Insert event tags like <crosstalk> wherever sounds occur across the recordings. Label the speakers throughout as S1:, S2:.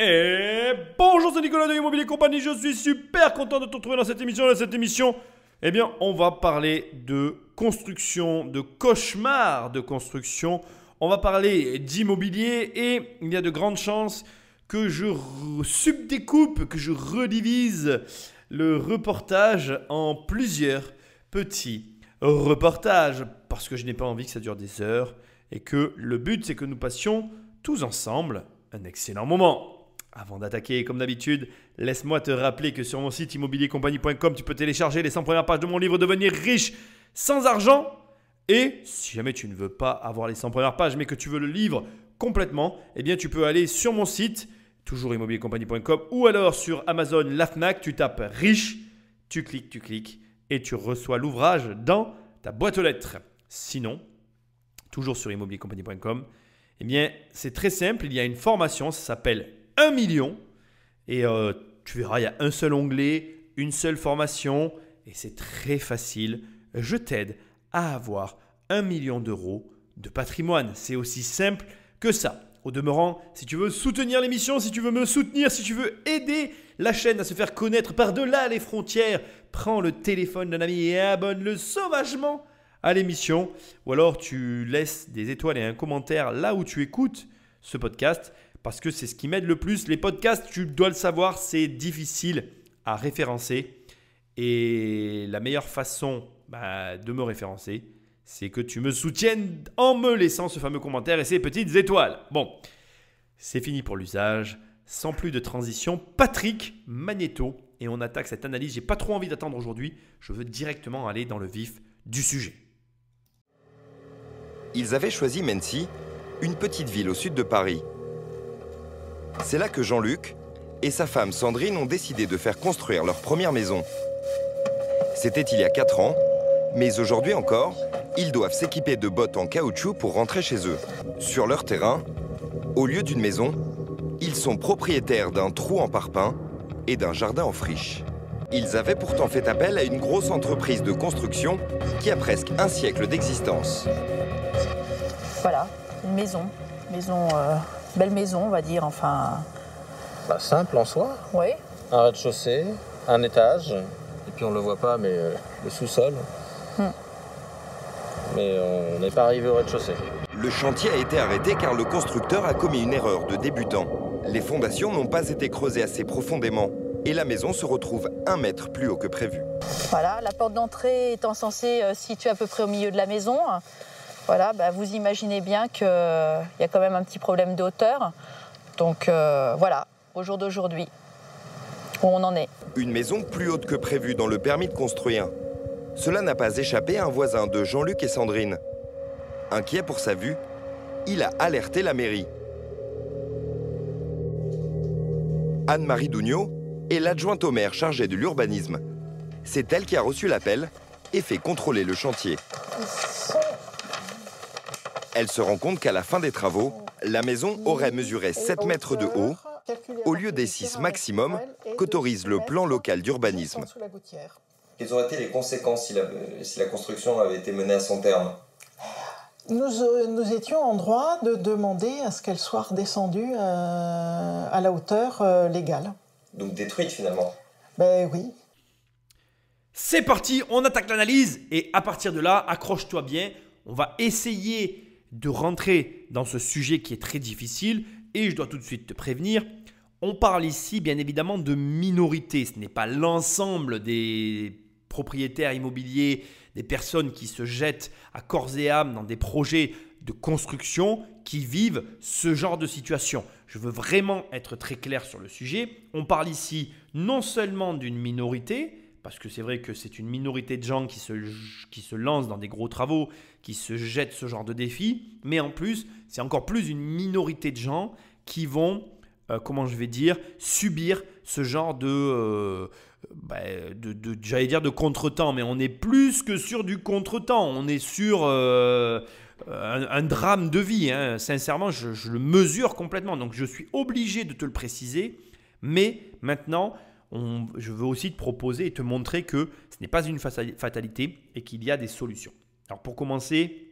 S1: Et bonjour, c'est Nicolas de Immobilier Compagnie. Je suis super content de te retrouver dans cette émission. Dans cette émission, eh bien, on va parler de construction, de cauchemar de construction. On va parler d'immobilier et il y a de grandes chances que je subdécoupe, que je redivise le reportage en plusieurs petits reportages parce que je n'ai pas envie que ça dure des heures et que le but c'est que nous passions tous ensemble un excellent moment. Avant d'attaquer, comme d'habitude, laisse-moi te rappeler que sur mon site immobiliercompagnie.com, tu peux télécharger les 100 premières pages de mon livre Devenir riche sans argent. Et si jamais tu ne veux pas avoir les 100 premières pages, mais que tu veux le livre complètement, eh bien tu peux aller sur mon site, toujours immobiliercompagnie.com, ou alors sur Amazon, l'AFNAC, tu tapes riche, tu cliques, tu cliques, et tu reçois l'ouvrage dans ta boîte aux lettres. Sinon, toujours sur immobiliercompagnie.com, eh bien c'est très simple, il y a une formation, ça s'appelle million. Et euh, tu verras, il y a un seul onglet, une seule formation, et c'est très facile. Je t'aide à avoir un million d'euros de patrimoine. C'est aussi simple que ça. Au demeurant, si tu veux soutenir l'émission, si tu veux me soutenir, si tu veux aider la chaîne à se faire connaître par-delà les frontières, prends le téléphone d'un ami et abonne-le sauvagement à l'émission. Ou alors tu laisses des étoiles et un commentaire là où tu écoutes ce podcast parce que c'est ce qui m'aide le plus. Les podcasts, tu dois le savoir, c'est difficile à référencer. Et la meilleure façon bah, de me référencer, c'est que tu me soutiennes en me laissant ce fameux commentaire et ces petites étoiles. Bon, c'est fini pour l'usage. Sans plus de transition, Patrick Magneto. Et on attaque cette analyse. J'ai pas trop envie d'attendre aujourd'hui.
S2: Je veux directement aller dans le vif du sujet. Ils avaient choisi Mency, une petite ville au sud de Paris, c'est là que Jean-Luc et sa femme Sandrine ont décidé de faire construire leur première maison. C'était il y a 4 ans, mais aujourd'hui encore, ils doivent s'équiper de bottes en caoutchouc pour rentrer chez eux. Sur leur terrain, au lieu d'une maison, ils sont propriétaires d'un trou en parpaing et d'un jardin en friche. Ils avaient pourtant fait appel à une grosse entreprise de construction qui a presque un siècle d'existence.
S3: Voilà, une maison. Maison euh, belle maison, on va dire, enfin.
S1: Bah, simple en soi. Oui. Un rez-de-chaussée, un étage, et puis on ne le voit pas,
S2: mais euh, le sous-sol. Hmm. Mais on n'est pas arrivé au rez-de-chaussée. Le chantier a été arrêté car le constructeur a commis une erreur de débutant. Les fondations n'ont pas été creusées assez profondément et la maison se retrouve un mètre plus haut que prévu.
S3: Voilà, la porte d'entrée étant censée euh, situer à peu près au milieu de la maison, voilà, bah, vous imaginez bien qu'il euh, y a quand même un petit problème d'auteur. Donc euh, voilà, au jour d'aujourd'hui, où on en est.
S2: Une maison plus haute que prévu dans le permis de construire. Cela n'a pas échappé à un voisin de Jean-Luc et Sandrine. Inquiet pour sa vue, il a alerté la mairie. Anne-Marie Dugnot est l'adjointe au maire chargée de l'urbanisme. C'est elle qui a reçu l'appel et fait contrôler le chantier. Elle se rend compte qu'à la fin des travaux, la maison aurait mesuré 7 mètres de haut au lieu des 6 maximum qu'autorise le plan local d'urbanisme. Quelles auraient été les conséquences si la, construction avait été menée à son terme
S3: euh, nous, étions en droit de demander à ce qu'elle soit redescendue euh, à la hauteur euh, légale.
S2: Donc détruite finalement
S3: Ben oui.
S1: C'est parti, on attaque l'analyse et à partir de là, accroche-toi bien, on va essayer de rentrer dans ce sujet qui est très difficile et je dois tout de suite te prévenir. On parle ici bien évidemment de minorité, ce n'est pas l'ensemble des propriétaires immobiliers, des personnes qui se jettent à corps et âme dans des projets de construction qui vivent ce genre de situation. Je veux vraiment être très clair sur le sujet. On parle ici non seulement d'une minorité, parce que c'est vrai que c'est une minorité de gens qui se, qui se lancent dans des gros travaux, qui se jettent ce genre de défis, mais en plus, c'est encore plus une minorité de gens qui vont, euh, comment je vais dire, subir ce genre euh, bah, de, de, j'allais dire de contretemps, mais on est plus que sur du contretemps, on est sur euh, un, drame de vie, hein. sincèrement, je le mesure complètement, donc je suis obligé de te le préciser, mais maintenant, je veux aussi te proposer et te montrer que ce n'est pas une fatalité et qu'il y a des solutions. Alors pour commencer,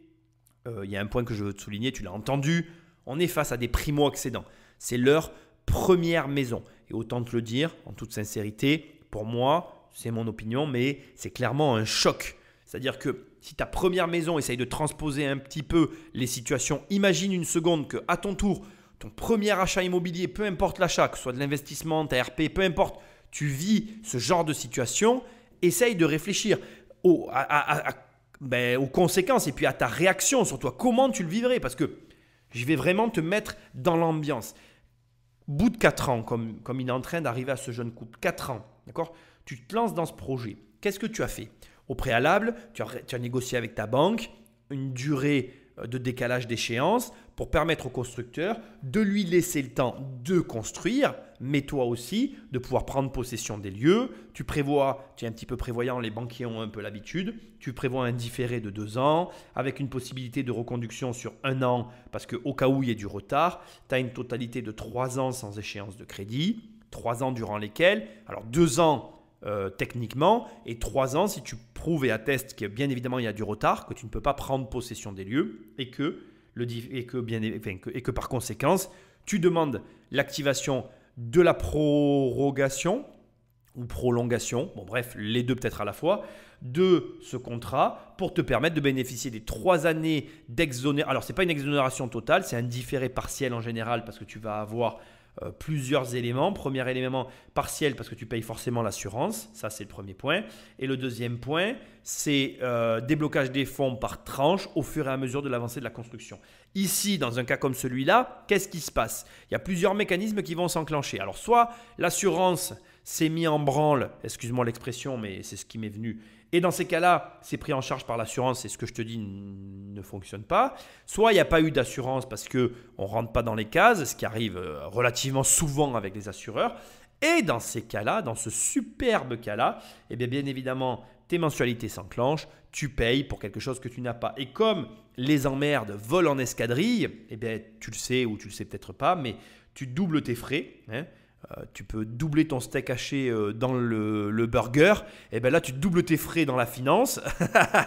S1: euh, il y a un point que je veux te souligner, tu l'as entendu, on est face à des primo-accédants. C'est leur première maison. Et autant te le dire, en toute sincérité, pour moi, c'est mon opinion, mais c'est clairement un choc. C'est-à-dire que si ta première maison essaye de transposer un petit peu les situations, imagine une seconde que à ton tour, ton premier achat immobilier, peu importe l'achat, que ce soit de l'investissement, ta RP, peu importe, tu vis ce genre de situation, essaye de réfléchir ben, aux conséquences et puis à ta réaction sur toi. Comment tu le vivrais Parce que je vais vraiment te mettre dans l'ambiance. Bout de 4 ans, comme, il est en train d'arriver à ce jeune couple, 4 ans, d'accord Tu te lances dans ce projet. Qu'est-ce que tu as fait Au préalable, tu as négocié avec ta banque une durée de décalage d'échéance pour permettre au constructeur de lui laisser le temps de construire, mais toi aussi de pouvoir prendre possession des lieux. Tu prévois, tu es un petit peu prévoyant, les banquiers ont un peu l'habitude, tu prévois un différé de deux ans avec une possibilité de reconduction sur un an parce qu'au cas où il y a du retard, tu as une totalité de trois ans sans échéance de crédit, trois ans durant lesquels, alors deux ans euh, techniquement et trois ans si tu prouves et attestes que bien évidemment il y a du retard, que tu ne peux pas prendre possession des lieux et que, le, et que, bien, et que par conséquence tu demandes l'activation de la prorogation ou prolongation, bon bref, les deux peut-être à la fois, de ce contrat pour te permettre de bénéficier des trois années d'exonération. Alors, ce n'est pas une exonération totale, c'est un différé partiel en général parce que tu vas avoir euh, plusieurs éléments. Premier élément, partiel, parce que tu payes forcément l'assurance. Ça, c'est le premier point. Et le deuxième point, c'est euh, déblocage des fonds par tranche au fur et à mesure de l'avancée de la construction. Ici, dans un cas comme celui-là, qu'est-ce qui se passe Il y a plusieurs mécanismes qui vont s'enclencher. Alors, soit l'assurance s'est mise en branle, excuse-moi l'expression, mais c'est ce qui m'est venu, et dans ces cas-là, c'est pris en charge par l'assurance et ce que je te dis ne fonctionne pas. Soit il n'y a pas eu d'assurance parce qu'on ne rentre pas dans les cases, ce qui arrive euh, relativement souvent avec les assureurs. Et dans ces cas-là, dans ce superbe cas-là, eh bien, bien évidemment, tes mensualités s'enclenchent, tu payes pour quelque chose que tu n'as pas. Et comme les emmerdes volent en escadrille, eh bien, tu le sais ou tu le sais peut-être pas, mais tu doubles tes frais. Hein, euh, tu peux doubler ton steak haché euh, dans le, burger, et eh bien là tu doubles tes frais dans la finance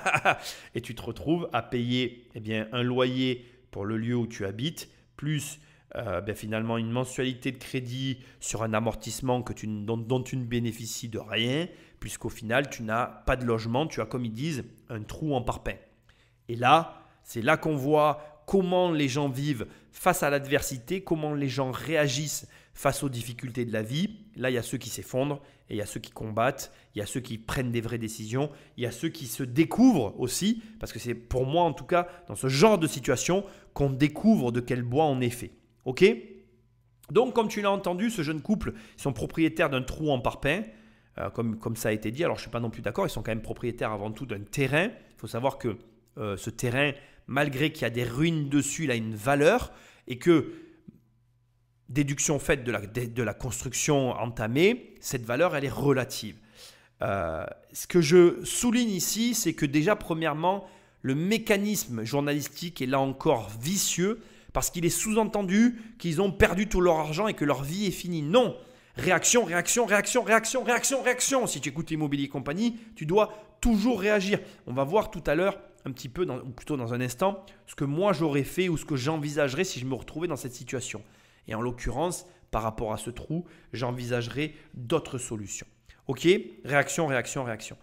S1: <laughs> et tu te retrouves à payer eh bien, un loyer pour le lieu où tu habites, plus euh, ben finalement une mensualité de crédit sur un amortissement que tu, dont, dont tu ne bénéficies de rien, puisqu'au final tu n'as pas de logement, tu as comme ils disent un trou en parpaing. Et là, c'est là qu'on voit comment les gens vivent face à l'adversité, comment les gens réagissent face aux difficultés de la vie, là, il y a ceux qui s'effondrent, et il y a ceux qui combattent, il y a ceux qui prennent des vraies décisions, il y a ceux qui se découvrent aussi, parce que c'est pour moi en tout cas dans ce genre de situation qu'on découvre de quel bois on est fait. Ok Donc, comme tu l'as entendu, ce jeune couple, ils sont propriétaires d'un trou en parpaing. Euh, comme, comme ça a été dit, alors je ne suis pas non plus d'accord, ils sont quand même propriétaires avant tout d'un terrain. Il faut savoir que euh, ce terrain, malgré qu'il y a des ruines dessus, il a une valeur et que déduction faite de la, de la construction entamée, cette valeur, elle est relative. Euh, ce que je souligne ici, c'est que déjà, premièrement, le mécanisme journalistique est là encore vicieux parce qu'il est sous-entendu qu'ils ont perdu tout leur argent et que leur vie est finie. Non Réaction, réaction, réaction, réaction, réaction, réaction. Si tu écoutes Immobilier Compagnie, tu dois toujours réagir. On va voir tout à l'heure, un petit peu, ou plutôt dans un instant, ce que moi j'aurais fait ou ce que j'envisagerais si je me retrouvais dans cette situation. Et en l'occurrence, par rapport à ce trou, j'envisagerai d'autres solutions. Ok Réaction, réaction, réaction.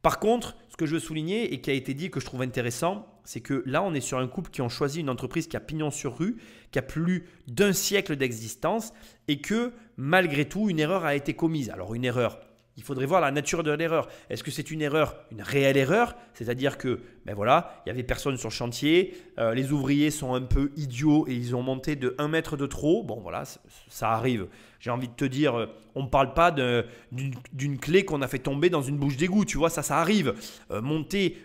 S1: Par contre, ce que je veux souligner et qui a été dit que je trouve intéressant, c'est que là, on est sur un couple qui ont choisi une entreprise qui a pignon sur rue, qui a plus d'un siècle d'existence et que malgré tout, une erreur a été commise. Alors, une erreur, il faudrait voir la nature de l'erreur. Est-ce que c'est une erreur, une réelle erreur C'est-à-dire que, ben voilà, il y avait personne sur le chantier, euh, les ouvriers sont un peu idiots et ils ont monté de 1 mètre de trop. Bon, voilà, ça arrive. J'ai envie de te dire, euh, on ne parle pas d'une clé qu'on a fait tomber dans une bouche d'égout, tu vois, ça, ça arrive. Euh, monter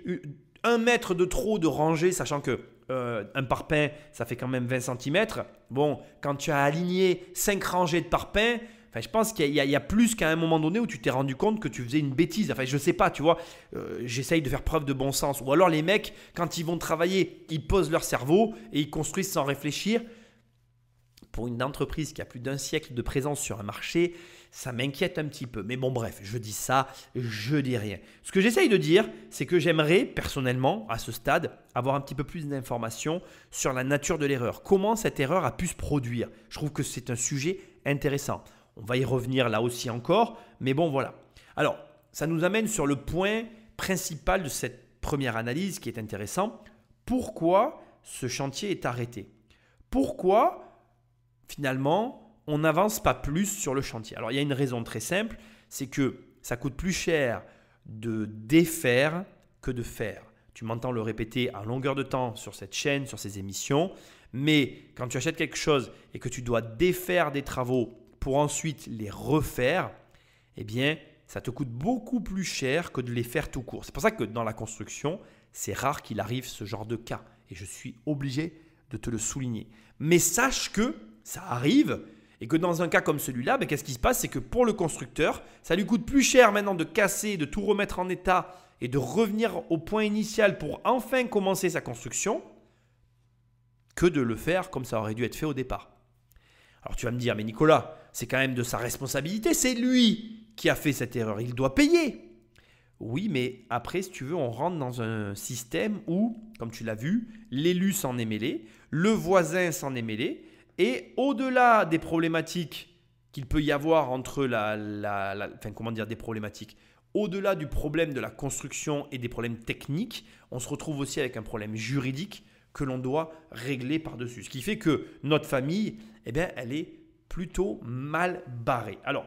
S1: 1 mètre de trop de rangée, sachant que un parpaing, ça fait quand même 20 cm. Bon, quand tu as aligné 5 rangées de parpaings, je pense qu'il y, a plus qu'à un moment donné où tu t'es rendu compte que tu faisais une bêtise. Enfin, je sais pas, tu vois, euh, j'essaye de faire preuve de bon sens. Ou alors les mecs, quand ils vont travailler, ils posent leur cerveau et ils construisent sans réfléchir. Pour une entreprise qui a plus d'un siècle de présence sur un marché, ça m'inquiète un petit peu. Mais bon, bref, je dis ça, je dis rien. Ce que j'essaye de dire, c'est que j'aimerais personnellement, à ce stade, avoir un petit peu plus d'informations sur la nature de l'erreur. Comment cette erreur a pu se produire. Je trouve que c'est un sujet intéressant. On va y revenir là aussi encore. Mais bon, voilà. Alors, ça nous amène sur le point principal de cette première analyse qui est intéressant. Pourquoi ce chantier est arrêté Pourquoi, finalement, on n'avance pas plus sur le chantier Alors, il y a une raison très simple, c'est que ça coûte plus cher de défaire que de faire. Tu m'entends le répéter à longueur de temps sur cette chaîne, sur ces émissions, mais quand tu achètes quelque chose et que tu dois défaire des travaux pour ensuite les refaire, eh bien, ça te coûte beaucoup plus cher que de les faire tout court. C'est pour ça que dans la construction, c'est rare qu'il arrive ce genre de cas. Et je suis obligé de te le souligner. Mais sache que ça arrive et que dans un cas comme celui-là, ben, qu'est-ce qui se passe C'est que pour le constructeur, ça lui coûte plus cher maintenant de casser, de tout remettre en état et de revenir au point initial pour enfin commencer sa construction que de le faire comme ça aurait dû être fait au départ. Alors tu vas me dire, mais Nicolas, c'est quand même de sa responsabilité, c'est lui qui a fait cette erreur, il doit payer. Oui, mais après, si tu veux, on rentre dans un système où, comme tu l'as vu, l'élu s'en est mêlé, le voisin s'en est mêlé, et au-delà des problématiques qu'il peut y avoir entre la, enfin, comment dire, des problématiques, au-delà du problème de la construction et des problèmes techniques, on se retrouve aussi avec un problème juridique que l'on doit régler par-dessus. Ce qui fait que notre famille, eh bien, elle est plutôt mal barré. Alors,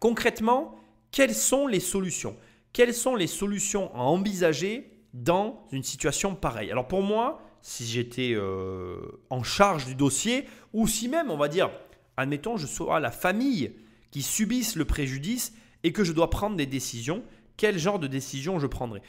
S1: concrètement, quelles sont les solutions Quelles sont les solutions à envisager dans une situation pareille Alors pour moi, si j'étais euh, en charge du dossier, ou si même, on va dire, admettons, je sois la famille qui subisse le préjudice et que je dois prendre des décisions, quel genre de décision je prendrai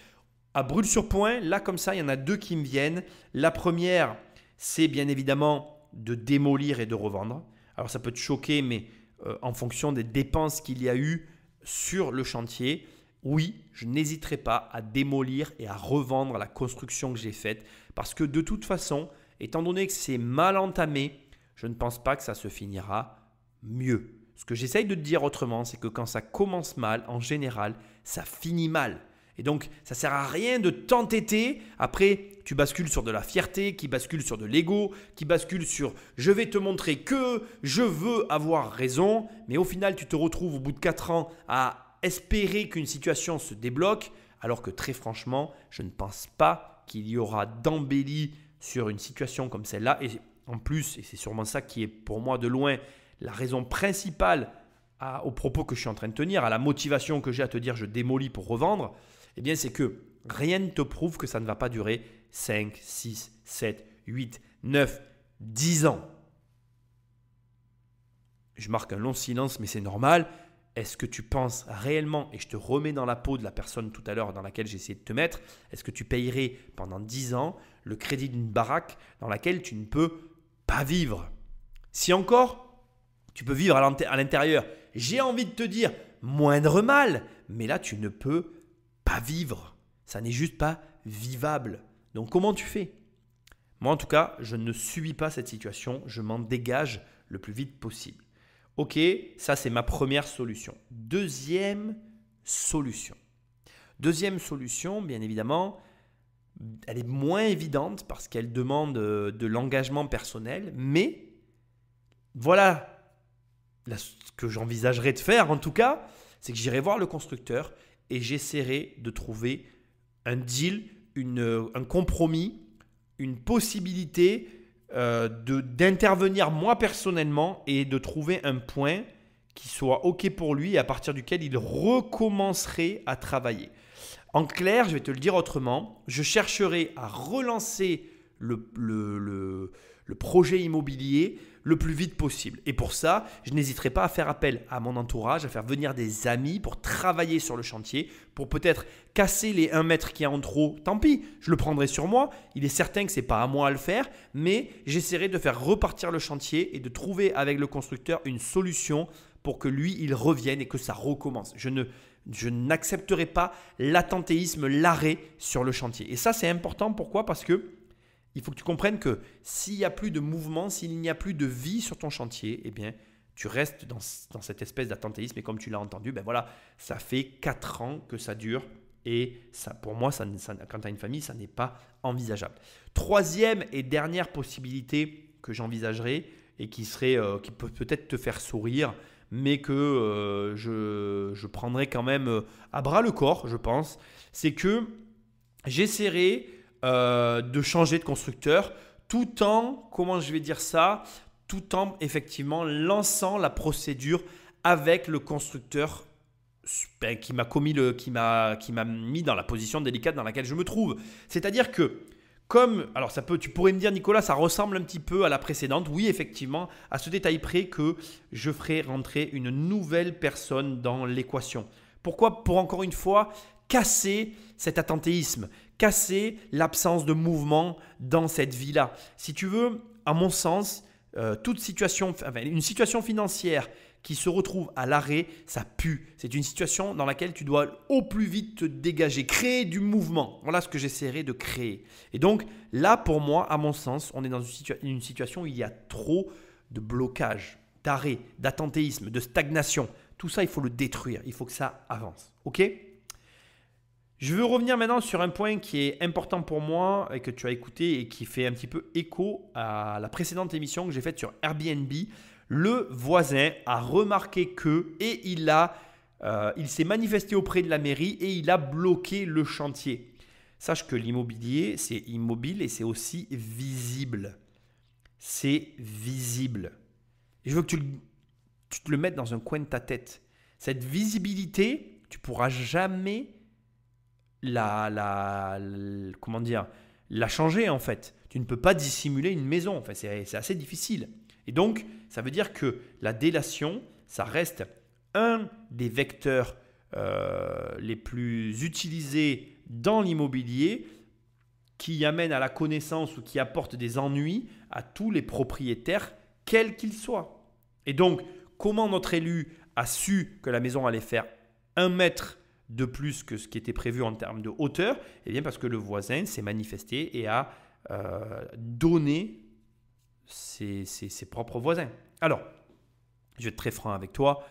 S1: À brûle sur point, là comme ça, il y en a deux qui me viennent. La première, c'est bien évidemment de démolir et de revendre. Alors ça peut te choquer, mais euh, en fonction des dépenses qu'il y a eu sur le chantier, oui, je n'hésiterai pas à démolir et à revendre la construction que j'ai faite, parce que de toute façon, étant donné que c'est mal entamé, je ne pense pas que ça se finira mieux. Ce que j'essaye de te dire autrement, c'est que quand ça commence mal, en général, ça finit mal. Et donc, ça ne sert à rien de t'entêter. Après, tu bascules sur de la fierté, qui bascule sur de l'ego, qui bascule sur je vais te montrer que je veux avoir raison. Mais au final, tu te retrouves au bout de 4 ans à espérer qu'une situation se débloque, alors que très franchement, je ne pense pas qu'il y aura d'embellie sur une situation comme celle-là. Et en plus, et c'est sûrement ça qui est pour moi de loin la raison principale à, aux propos que je suis en train de tenir, à la motivation que j'ai à te dire je démolis pour revendre, eh bien, c'est que rien ne te prouve que ça ne va pas durer 5, 6, 7, 8, 9, 10 ans. Je marque un long silence, mais c'est normal. Est-ce que tu penses réellement, et je te remets dans la peau de la personne tout à l'heure dans laquelle j'ai essayé de te mettre, est-ce que tu payerais pendant 10 ans le crédit d'une baraque dans laquelle tu ne peux pas vivre Si encore, tu peux vivre à l'intérieur. J'ai envie de te dire, moindre mal, mais là tu ne peux pas vivre. Ça n'est juste pas vivable. Donc comment tu fais Moi en tout cas, je ne subis pas cette situation, je m'en dégage le plus vite possible. Ok, ça c'est ma première solution. Deuxième solution. Deuxième solution, bien évidemment, elle est moins évidente parce qu'elle demande euh, de l'engagement personnel, mais voilà ce que j'envisagerais de faire en tout cas, c'est que j'irai voir le constructeur, et j'essaierai de trouver un deal, une, un compromis, une possibilité euh, d'intervenir moi personnellement et de trouver un point qui soit OK pour lui à partir duquel il recommencerait à travailler. En clair, je vais te le dire autrement, je chercherai à relancer le, le le projet immobilier le plus vite possible. Et pour ça, je n'hésiterai pas à faire appel à mon entourage, à faire venir des amis pour travailler sur le chantier, pour peut-être casser les 1 mètre qu'il y a en trop. Tant pis, je le prendrai sur moi. Il est certain que ce n'est pas à moi à le faire, mais j'essaierai de faire repartir le chantier et de trouver avec le constructeur une solution pour que lui, il revienne et que ça recommence. Je ne je n'accepterai pas l'attentéisme, l'arrêt sur le chantier. Et ça, c'est important. Pourquoi Parce que il faut que tu comprennes que s'il n'y a plus de mouvement, s'il n'y a plus de vie sur ton chantier, eh bien, tu restes dans, cette espèce d'attentéisme. Et comme tu l'as entendu, ben voilà, ça fait 4 ans que ça dure. Et ça, pour moi, quand tu as une famille, ça n'est pas envisageable. Troisième et dernière possibilité que j'envisagerais et qui, serait, euh, qui peut peut-être te faire sourire, mais que euh, je, je prendrai quand même euh, à bras le corps, je pense, c'est que j'essaierai euh, de changer de constructeur tout en, comment je vais dire ça, tout en effectivement lançant la procédure avec le constructeur ben, qui m'a commis le, qui qui m'a mis dans la position délicate dans laquelle je me trouve. C'est-à-dire que comme, alors ça peut, tu pourrais me dire Nicolas, ça ressemble un petit peu à la précédente. Oui, effectivement, à ce détail près que je ferai rentrer une nouvelle personne dans l'équation. Pourquoi Pour encore une fois casser cet attentéisme, casser l'absence de mouvement dans cette vie-là. Si tu veux, à mon sens, euh, toute situation, une situation financière qui se retrouve à l'arrêt, ça pue. C'est une situation dans laquelle tu dois au plus vite te dégager, créer du mouvement. Voilà ce que j'essaierai de créer. Et donc là, pour moi, à mon sens, on est dans une, une situation où il y a trop de blocage, d'arrêt, d'attentéisme, de stagnation. Tout ça, il faut le détruire. Il faut que ça avance. OK je veux revenir maintenant sur un point qui est important pour moi et que tu as écouté et qui fait un petit peu écho à la précédente émission que j'ai faite sur Airbnb. Le voisin a remarqué que et il a euh, il s'est manifesté auprès de la mairie et il a bloqué le chantier. Sache que l'immobilier, c'est immobile et c'est aussi visible. C'est visible. je veux que tu, tu te le mettes dans un coin de ta tête. Cette visibilité, tu pourras jamais la, comment dire, la changer en fait. Tu ne peux pas dissimuler une maison, c'est assez difficile. Et donc, ça veut dire que la délation, ça reste un des vecteurs euh, les plus utilisés dans l'immobilier qui amène à la connaissance ou qui apporte des ennuis à tous les propriétaires, quels qu'ils soient. Et donc, comment notre élu a su que la maison allait faire un mètre de plus que ce qui était prévu en termes de hauteur eh bien parce que le voisin s'est manifesté et a euh, donné ses, propres voisins. Alors, je vais être très franc avec toi.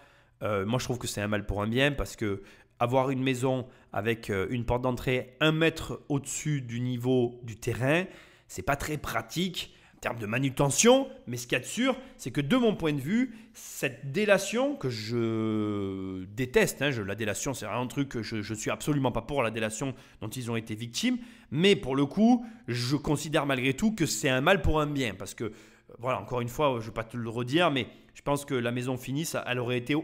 S1: Euh, moi, je trouve que c'est un mal pour un bien parce que avoir une maison avec euh, une porte d'entrée un mètre au-dessus du niveau du terrain, c'est pas très pratique en termes de manutention, mais ce qu'il y a de sûr, c'est que de mon point de vue, cette délation que je déteste, hein, je, la délation c'est un truc que je ne suis absolument pas pour, la délation dont ils ont été victimes, mais pour le coup, je considère malgré tout que c'est un mal pour un bien, parce que, voilà, encore une fois, je ne vais pas te le redire, mais je pense que la maison finisse, elle aurait été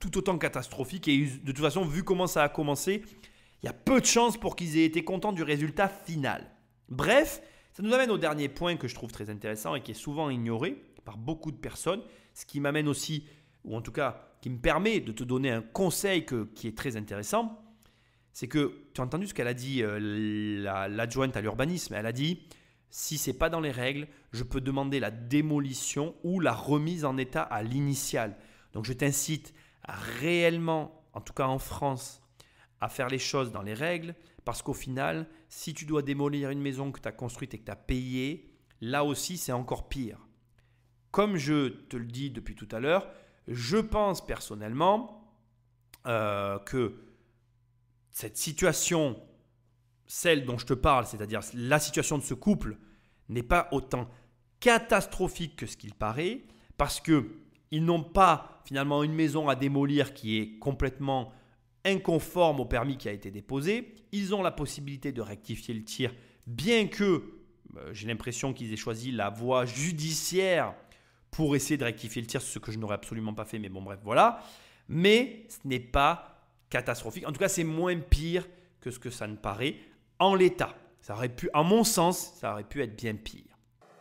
S1: tout autant catastrophique, et de toute façon, vu comment ça a commencé, il y a peu de chances pour qu'ils aient été contents du résultat final. Bref, ça nous amène au dernier point que je trouve très intéressant et qui est souvent ignoré par beaucoup de personnes, ce qui m'amène aussi, ou en tout cas qui me permet de te donner un conseil qui est très intéressant, c'est que tu as entendu ce qu'elle a dit, euh, l'adjointe à l'urbanisme, elle a dit, si ce c'est pas dans les règles, je peux demander la démolition ou la remise en état à l'initial. Donc je t'incite à réellement, en tout cas en France, à faire les choses dans les règles, parce qu'au final, si tu dois démolir une maison que tu as construite et que tu as payée, là aussi c'est encore pire. Comme je te le dis depuis tout à l'heure, je pense personnellement euh, que cette situation, celle dont je te parle, c'est-à-dire la situation de ce couple, n'est pas autant catastrophique que ce qu'il paraît, parce qu'ils n'ont pas finalement une maison à démolir qui est complètement inconforme au permis qui a été déposé. Ils ont la possibilité de rectifier le tir, bien que euh, j'ai l'impression qu'ils aient choisi la voie judiciaire pour essayer de rectifier le tir, ce que je n'aurais absolument pas fait, mais bon bref, voilà. Mais ce n'est pas catastrophique. En tout cas, c'est moins pire que ce que ça ne paraît en l'état. Ça aurait pu, en mon sens, ça aurait pu être bien pire.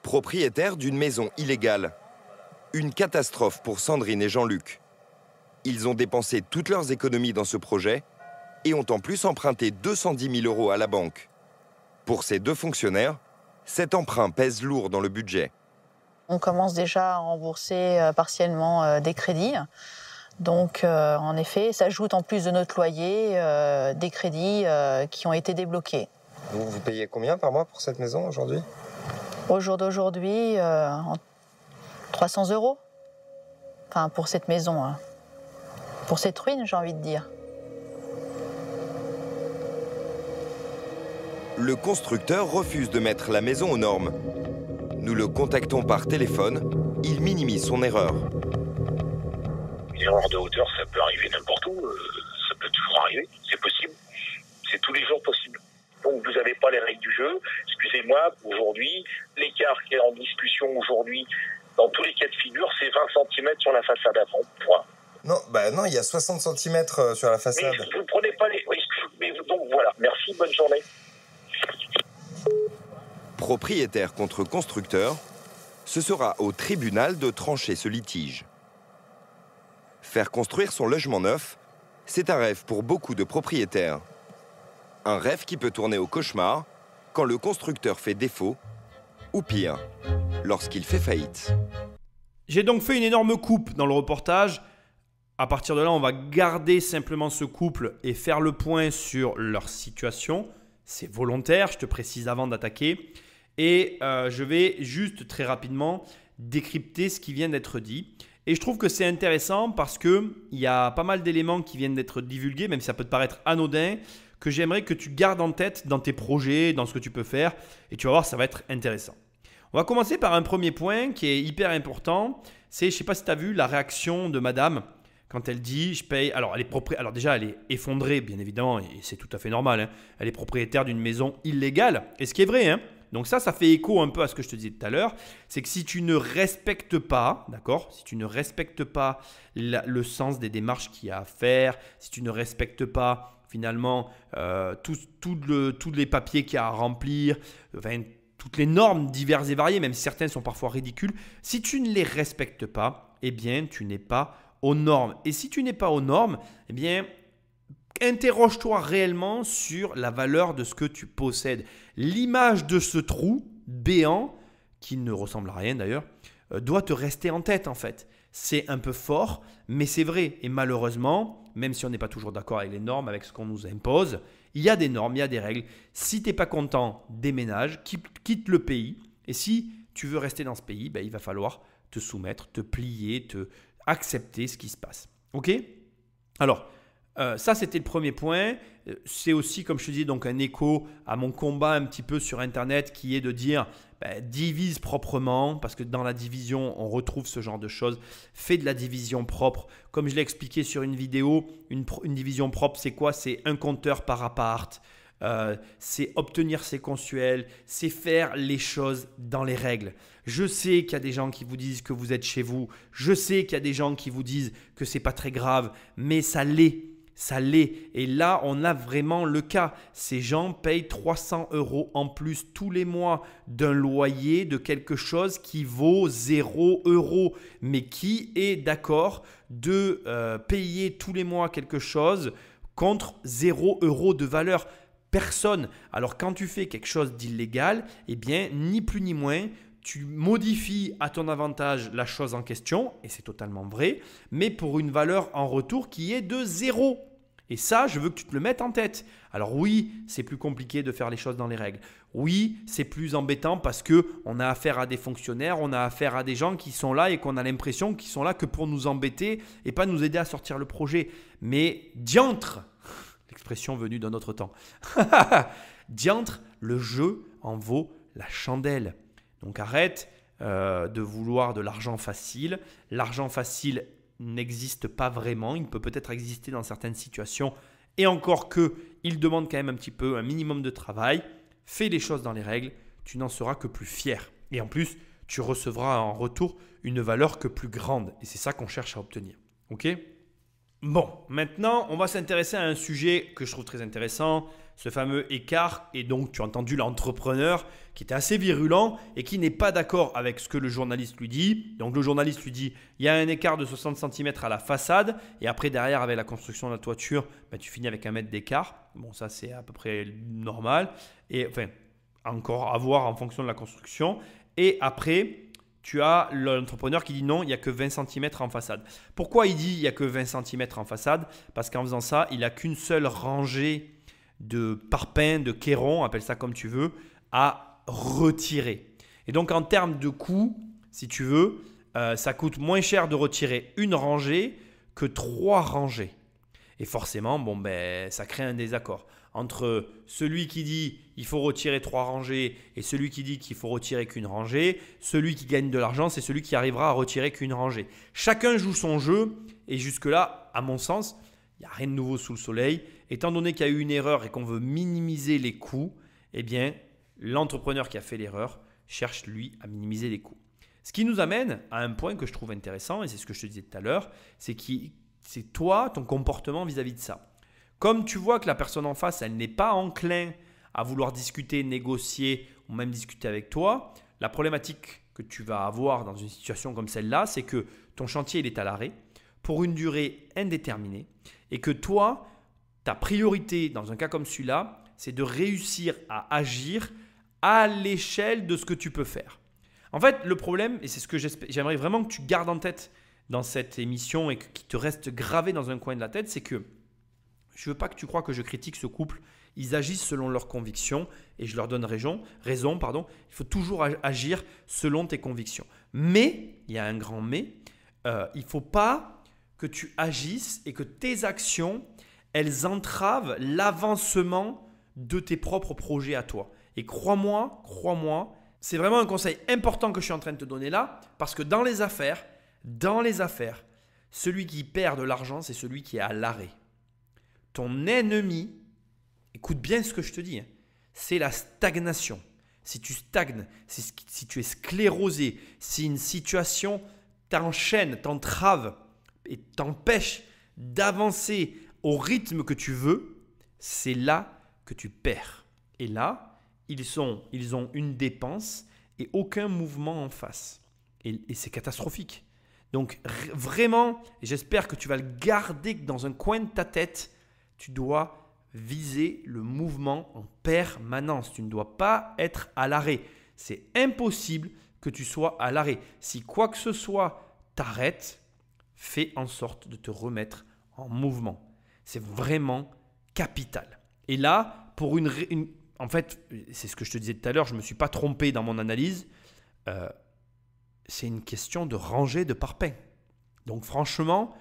S2: Propriétaire d'une maison illégale. Une catastrophe pour Sandrine et Jean-Luc. Ils ont dépensé toutes leurs économies dans ce projet et ont en plus emprunté 210 000 euros à la banque. Pour ces deux fonctionnaires, cet emprunt pèse lourd dans le budget.
S3: On commence déjà à rembourser euh, partiellement euh, des crédits. Donc, euh, en effet, s'ajoutent en plus de notre loyer des crédits qui ont été débloqués.
S2: Vous, vous, payez combien par mois pour cette maison aujourd'hui
S3: Au jour d'aujourd'hui, 300 euros. Enfin, pour cette maison. Hein pour cette ruine, j'ai envie de dire.
S2: Le constructeur refuse de mettre la maison aux normes. Nous le contactons par téléphone, il minimise son erreur. Une erreur de hauteur, ça peut arriver n'importe où, euh, ça peut toujours arriver, c'est possible, c'est tous les jours possible. Donc vous n'avez pas les règles du jeu, excusez-moi, aujourd'hui, l'écart qui est en discussion aujourd'hui, dans tous les cas de figure, c'est 20 cm sur la façade avant, point. Non, bah non, il y a 60 cm euh, sur la façade. Vous vous prenez pas les. Mais donc voilà, merci, bonne journée. Propriétaire contre constructeur, ce sera au tribunal de trancher ce litige. Faire construire son logement neuf, c'est un rêve pour beaucoup de propriétaires. Un rêve qui peut tourner au cauchemar quand le constructeur fait défaut, ou pire, lorsqu'il fait faillite. J'ai donc fait une énorme coupe dans le reportage
S1: à partir de là, on va garder simplement ce couple et faire le point sur leur situation. C'est volontaire, je te précise avant d'attaquer. Et euh, je vais juste très rapidement décrypter ce qui vient d'être dit. Et je trouve que c'est intéressant parce qu'il y a pas mal d'éléments qui viennent d'être divulgués, même si ça peut te paraître anodin, que j'aimerais que tu gardes en tête dans tes projets, dans ce que tu peux faire. Et tu vas voir, ça va être intéressant. On va commencer par un premier point qui est hyper important. C'est, je ne sais pas si tu as vu la réaction de madame quand elle dit je paye. Alors, elle est alors déjà, elle est effondrée, bien évidemment, et c'est tout à fait normal. Hein. Elle est propriétaire d'une maison illégale, et ce qui est vrai. Hein. Donc ça, ça fait écho un peu à ce que je te disais tout à l'heure, c'est que si tu ne respectes pas, d'accord, si tu ne respectes pas le sens des démarches qu'il y a à faire, si tu ne respectes pas finalement euh, tous les papiers qu'il y a à remplir, toutes les normes diverses et variées, même certaines sont parfois ridicules, si tu ne les respectes pas, eh bien, tu n'es pas aux normes. Et si tu n'es pas aux normes, eh bien, interroge-toi réellement sur la valeur de ce que tu possèdes. L'image de ce trou béant, qui ne ressemble à rien d'ailleurs, euh, doit te rester en tête en fait. C'est un peu fort, mais c'est vrai. Et malheureusement, même si on n'est pas toujours d'accord avec les normes, avec ce qu'on nous impose, il y a des normes, il y a des règles. Si tu n'es pas content, déménage, quitte le pays. Et si tu veux rester dans ce pays, ben, il va falloir te soumettre, te plier, te, accepter ce qui se passe. OK Alors, euh, ça, c'était le premier point. Euh, c'est aussi, comme je te dis, donc un écho à mon combat un petit peu sur Internet qui est de dire ben, divise proprement, parce que dans la division, on retrouve ce genre de choses. Fais de la division propre. Comme je l'ai expliqué sur une vidéo, une, une division propre, c'est quoi C'est un compteur par appart. Euh, c'est obtenir ses consuels, c'est faire les choses dans les règles. Je sais qu'il y a des gens qui vous disent que vous êtes chez vous, je sais qu'il y a des gens qui vous disent que c'est pas très grave, mais ça l'est. Ça l'est. Et là, on a vraiment le cas. Ces gens payent 300 euros en plus tous les mois d'un loyer de quelque chose qui vaut 0 euros. Mais qui est d'accord de euh, payer tous les mois quelque chose contre 0 euros de valeur personne. Alors quand tu fais quelque chose d'illégal, eh bien, ni plus ni moins, tu modifies à ton avantage la chose en question, et c'est totalement vrai, mais pour une valeur en retour qui est de zéro. Et ça, je veux que tu te le mettes en tête. Alors oui, c'est plus compliqué de faire les choses dans les règles. Oui, c'est plus embêtant parce que on a affaire à des fonctionnaires, on a affaire à des gens qui sont là et qu'on a l'impression qu'ils sont là que pour nous embêter et pas nous aider à sortir le projet. Mais diantre L'expression venue d'un autre temps. <laughs> Diantre, le jeu en vaut la chandelle. Donc arrête euh, de vouloir de l'argent facile. L'argent facile n'existe pas vraiment. Il peut peut-être exister dans certaines situations. Et encore que, il demande quand même un petit peu, un minimum de travail. Fais les choses dans les règles. Tu n'en seras que plus fier. Et en plus, tu recevras en retour une valeur que plus grande. Et c'est ça qu'on cherche à obtenir. OK Bon, maintenant, on va s'intéresser à un sujet que je trouve très intéressant, ce fameux écart. Et donc, tu as entendu l'entrepreneur qui était assez virulent et qui n'est pas d'accord avec ce que le journaliste lui dit. Donc, le journaliste lui dit il y a un écart de 60 cm à la façade, et après, derrière, avec la construction de la toiture, ben, tu finis avec un mètre d'écart. Bon, ça, c'est à peu près normal. Et enfin, encore à voir en fonction de la construction. Et après, tu as l'entrepreneur qui dit non, il n'y a que 20 cm en façade. Pourquoi il dit il n'y a que 20 cm en façade Parce qu'en faisant ça, il n'a qu'une seule rangée de parpaings, de cairons, appelle ça comme tu veux, à retirer. Et donc en termes de coût, si tu veux, euh, ça coûte moins cher de retirer une rangée que trois rangées. Et forcément, bon, ben, ça crée un désaccord entre celui qui dit il faut retirer trois rangées et celui qui dit qu'il faut retirer qu'une rangée. Celui qui gagne de l'argent, c'est celui qui arrivera à retirer qu'une rangée. Chacun joue son jeu et jusque-là, à mon sens, il n'y a rien de nouveau sous le soleil. Étant donné qu'il y a eu une erreur et qu'on veut minimiser les coûts, eh bien, l'entrepreneur qui a fait l'erreur cherche, lui, à minimiser les coûts. Ce qui nous amène à un point que je trouve intéressant, et c'est ce que je te disais tout à l'heure, c'est c'est toi, ton comportement vis à -vis de ça. Comme tu vois que la personne en face, elle n'est pas enclin à vouloir discuter, négocier ou même discuter avec toi, la problématique que tu vas avoir dans une situation comme celle-là, c'est que ton chantier, il est à l'arrêt pour une durée indéterminée et que toi, ta priorité dans un cas comme celui-là, c'est de réussir à agir à l'échelle de ce que tu peux faire. En fait, le problème, et c'est ce que j'aimerais vraiment que tu gardes en tête dans cette émission et qui te reste gravé dans un coin de la tête, c'est que je veux pas que tu crois que je critique ce couple. Ils agissent selon leurs convictions et je leur donne raison. Raison, pardon. Il faut toujours agir selon tes convictions. Mais il y a un grand mais. il euh, il faut pas que tu agisses et que tes actions elles entravent l'avancement de tes propres projets à toi. Et crois-moi, crois-moi, c'est vraiment un conseil important que je suis en train de te donner là, parce que dans les affaires, dans les affaires, celui qui perd de l'argent, c'est celui qui est à l'arrêt ton ennemi, écoute bien ce que je te dis, hein, c'est la stagnation. Si tu stagnes, si, tu es sclérosé, si une situation t'enchaîne, t'entrave et t'empêche d'avancer au rythme que tu veux, c'est là que tu perds. Et là, ils, sont, ils ont une dépense et aucun mouvement en face. et c'est catastrophique. Donc vraiment, j'espère que tu vas le garder dans un coin de ta tête tu dois viser le mouvement en permanence. Tu ne dois pas être à l'arrêt. C'est impossible que tu sois à l'arrêt. Si quoi que ce soit t'arrête, fais en sorte de te remettre en mouvement. C'est vraiment capital. Et là, pour une, en fait, c'est ce que je te disais tout à l'heure, je ne me suis pas trompé dans mon analyse. Euh, c'est une question de rangée de parpaings. Donc franchement,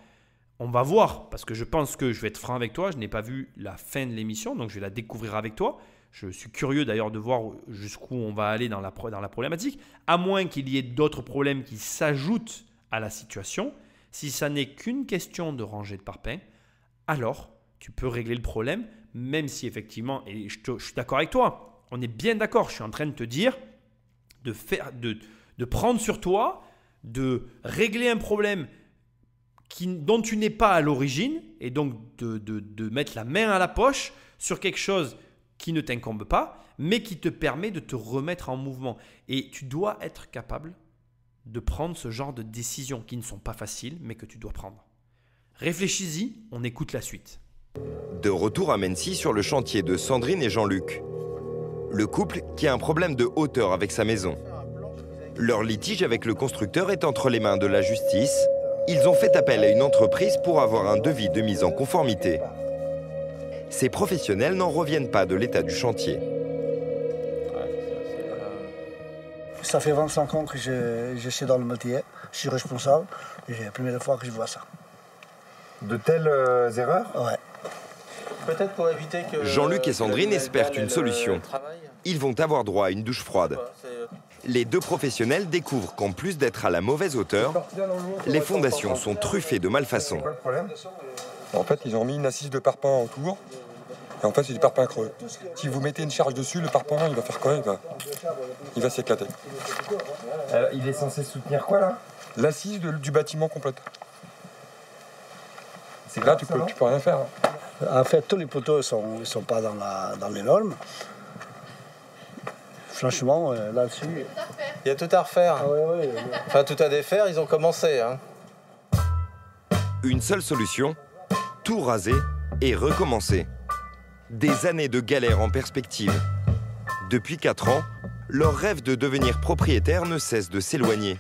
S1: on va voir, parce que je pense que je vais être franc avec toi, je n'ai pas vu la fin de l'émission, donc je vais la découvrir avec toi. Je suis curieux d'ailleurs de voir jusqu'où on va aller dans la, dans la problématique, à moins qu'il y ait d'autres problèmes qui s'ajoutent à la situation. Si ça n'est qu'une question de rangée de parpaings, alors tu peux régler le problème, même si effectivement, et je, suis d'accord avec toi, on est bien d'accord, je suis en train de te dire de, faire, de, de prendre sur toi, de régler un problème dont tu n'es pas à l'origine, et donc de, mettre la main à la poche sur quelque chose qui ne t'incombe pas, mais qui te permet de te remettre en mouvement. Et tu dois être capable de prendre ce genre de décisions qui ne sont pas faciles, mais que tu dois prendre.
S2: Réfléchis-y, on
S1: écoute la suite.
S2: De retour à Mency sur le chantier de Sandrine et Jean-Luc. Le couple qui a un problème de hauteur avec sa maison. Leur litige avec le constructeur est entre les mains de la justice ils ont fait appel à une entreprise pour avoir un devis de mise en conformité. Ces professionnels n'en reviennent pas de l'état du chantier.
S1: Ça fait 25 ans que
S2: je, suis dans le métier, je suis responsable, et c'est la première fois que je vois ça. De telles euh, erreurs Ouais. Peut-être pour éviter que. Jean-Luc et Sandrine espèrent une solution. Euh, Ils vont avoir droit à une douche froide. Euh, les deux professionnels découvrent qu'en plus d'être à la mauvaise hauteur, les fondations sont truffées de malfaçons. En fait, ils ont mis une assise de parpaing autour. Et en fait, c'est du parpaing creux. Si vous mettez une charge dessus, le parpaing, il va faire quoi Il va, s'éclater. Euh, il est censé soutenir quoi, là L'assise du bâtiment complète. Là, tu peux, tu peux rien faire. Hein. En fait, tous les poteaux ne sont, pas dans, dans les normes. Franchement, euh, là-dessus. Il y a tout à refaire. Ah enfin, tout à défaire, ils ont commencé. Hein. Une seule solution tout raser et recommencer. Des années de galère en perspective. Depuis 4 ans, leur rêve de devenir propriétaire ne cesse de s'éloigner.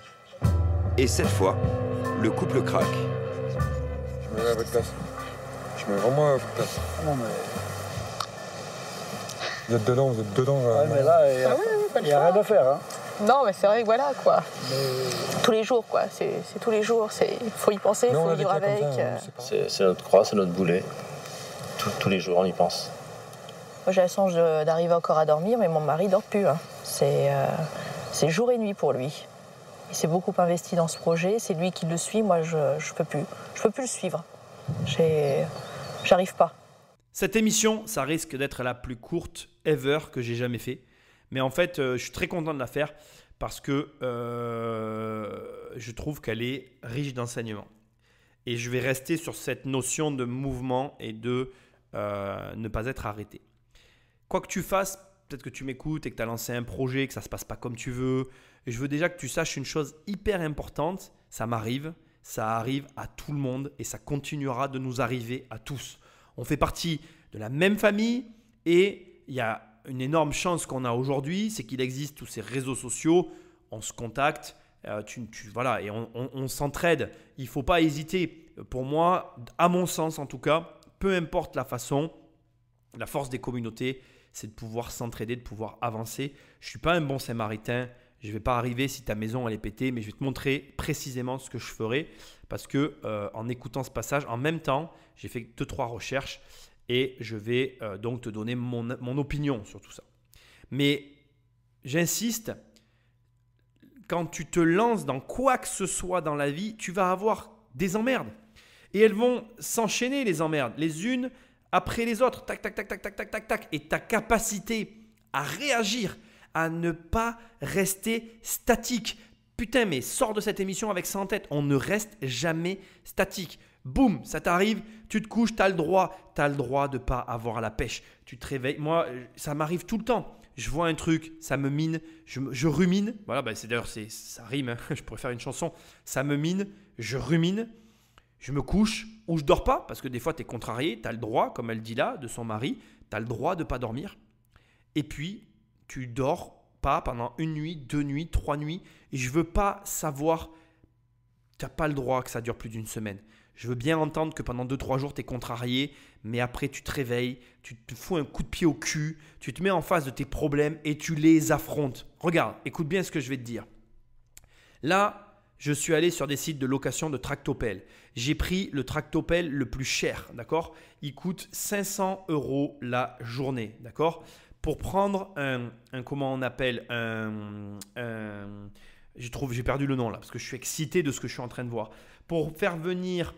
S2: Et cette fois, le couple craque. Je me mets à vous êtes dedans, vous êtes dedans. il n'y ah a,
S3: rien à faire. Hein. Non, mais c'est vrai que voilà, quoi. Tous les jours, quoi. C'est tous les jours. Il faut y penser, il faut vivre avec. Euh.
S1: C'est notre croix, c'est notre boulet. tous les jours, on y pense.
S3: j'ai la chance d'arriver encore à dormir, mais mon mari dort plus. Hein. Euh, c'est jour et nuit pour lui. Il s'est beaucoup investi dans ce projet. C'est lui qui le suit. Moi, je ne peux plus. Je peux plus le suivre. J'arrive pas.
S1: Cette émission, ça risque d'être la plus courte ever que j'ai jamais fait. Mais en fait, euh, je suis très content de la faire parce que euh, je trouve qu'elle est riche d'enseignements. Et je vais rester sur cette notion de mouvement et de euh, ne pas être arrêté. Quoi que tu fasses, peut-être que tu m'écoutes et que tu as lancé un projet, que ça ne se passe pas comme tu veux, je veux déjà que tu saches une chose hyper importante, ça m'arrive, ça arrive à tout le monde et ça continuera de nous arriver à tous on fait partie de la même famille et il y a une énorme chance qu'on a aujourd'hui, c'est qu'il existe tous ces réseaux sociaux, on se contacte, euh, tu, voilà, et on, on s'entraide. Il ne faut pas hésiter. Pour moi, à mon sens en tout cas, peu importe la façon, la force des communautés, c'est de pouvoir s'entraider, de pouvoir avancer. Je ne suis pas un bon samaritain, je ne vais pas arriver si ta maison elle est pétée, mais je vais te montrer précisément ce que je ferai parce que euh, en écoutant ce passage, en même temps, j'ai fait deux trois recherches et je vais euh, donc te donner mon, mon opinion sur tout ça. Mais j'insiste, quand tu te lances dans quoi que ce soit dans la vie, tu vas avoir des emmerdes. Et elles vont s'enchaîner, les emmerdes, les unes après les autres. Tac, tac, tac, tac, tac, tac, tac, tac. Et ta capacité à réagir à ne pas rester statique. Putain, mais sors de cette émission avec ça en tête. On ne reste jamais statique. Boum, ça t'arrive, tu te couches, tu as le droit. Tu as le droit de pas avoir la pêche. Tu te réveilles. Moi, ça m'arrive tout le temps. Je vois un truc, ça me mine, je, je rumine. Voilà, bah, c'est d'ailleurs, ça rime, hein. <laughs> je pourrais faire une chanson. Ça me mine, je rumine, je me couche ou je dors pas, parce que des fois, tu es contrarié, tu as le droit, comme elle dit là, de son mari, tu as le droit de pas dormir. Et puis, tu dors pas pendant une nuit, deux nuits, trois nuits. Et je veux pas savoir, tu n'as pas le droit que ça dure plus d'une semaine. Je veux bien entendre que pendant deux, trois jours, tu es contrarié, mais après, tu te réveilles, tu te fous un coup de pied au cul, tu te mets en face de tes problèmes et tu les affrontes. Regarde, écoute bien ce que je vais te dire. Là, je suis allé sur des sites de location de tractopelle. J'ai pris le tractopelle le plus cher, d'accord Il coûte 500 euros la journée, d'accord pour prendre un, comment on appelle un, je trouve j'ai perdu le nom là parce que je suis excité de ce que je suis en train de voir pour faire venir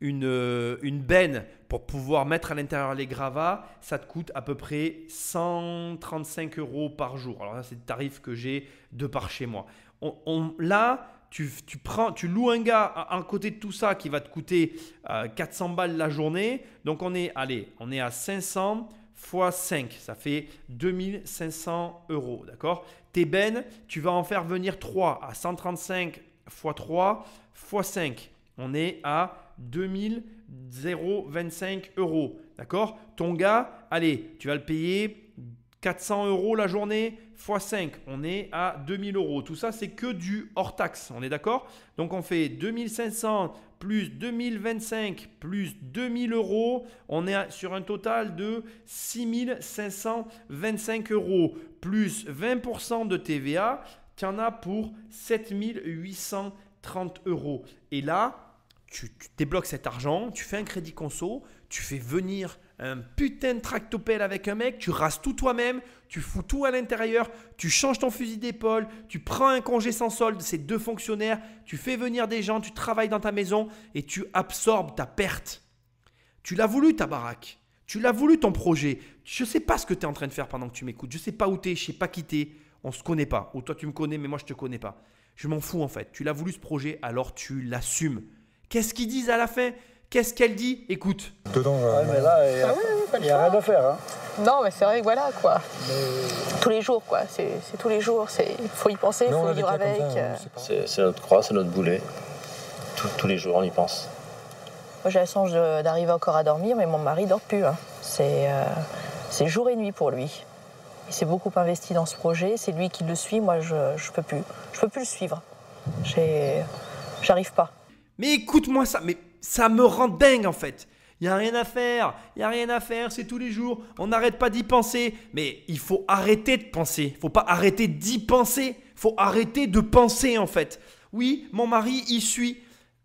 S1: une, euh, une benne pour pouvoir mettre à l'intérieur les gravats, ça te coûte à peu près 135 euros par jour. Alors là, c'est le tarif que j'ai de par chez moi. On, là, tu, prends, tu loues un gars à, côté de tout ça qui va te coûter 400 euh, balles la journée. Donc on est, allez, on est à 500 fois 5, ça fait 2500 euros, d'accord Tes bennes, tu vas en faire venir 3 à 135 x 3 x 5. On est à 2025 euros, d'accord Ton gars, allez, tu vas le payer 400 euros la journée x 5, on est à 2000 euros. Tout ça, c'est que du hors taxe, on est d'accord Donc on fait 2500 plus 2025, plus 2000 euros. On est sur un total de 6525 euros, plus 20% de TVA. Tu en as pour 7830 euros. Et là, tu, débloques cet argent, tu fais un crédit conso, tu fais venir un putain de tractopelle avec un mec, tu rases tout toi-même, tu fous tout à l'intérieur, tu changes ton fusil d'épaule, tu prends un congé sans solde, ces deux fonctionnaires, tu fais venir des gens, tu travailles dans ta maison et tu absorbes ta perte. Tu l'as voulu ta baraque, tu l'as voulu ton projet. Je ne sais pas ce que tu es en train de faire pendant que tu m'écoutes, je ne sais pas où tu es, je ne sais pas qui t'es, on ne se connaît pas. Ou toi tu me connais mais moi je ne te connais pas. Je m'en fous en fait, tu l'as voulu ce projet alors tu l'assumes. Qu'est-ce qu'ils disent à la fin Qu'est-ce qu'elle
S2: dit Écoute. Dedans, euh, mais là, il n'y a,
S3: ah rien à faire. Hein. Non, mais c'est vrai que voilà, quoi. Tous les jours, quoi. C'est tous les jours. Il faut y penser, il faut vivre avec. Euh.
S1: C'est notre croix, c'est notre boulet. tous les jours, on y pense.
S3: Moi, j'ai la chance d'arriver encore à dormir, mais mon mari dort plus. Hein. Euh, c'est jour et nuit pour lui. Il s'est beaucoup investi dans ce projet. C'est lui qui le suit. Moi, je ne peux plus. Je peux plus le suivre. J'arrive pas. Mais écoute-moi ça. Mais ça me rend dingue
S1: en fait. Il n'y a rien à faire, il n'y a rien à faire, c'est tous les jours, on n'arrête pas d'y penser. Mais il faut arrêter de penser, il faut pas arrêter d'y penser, il faut arrêter de penser en fait. Oui, mon mari y suit.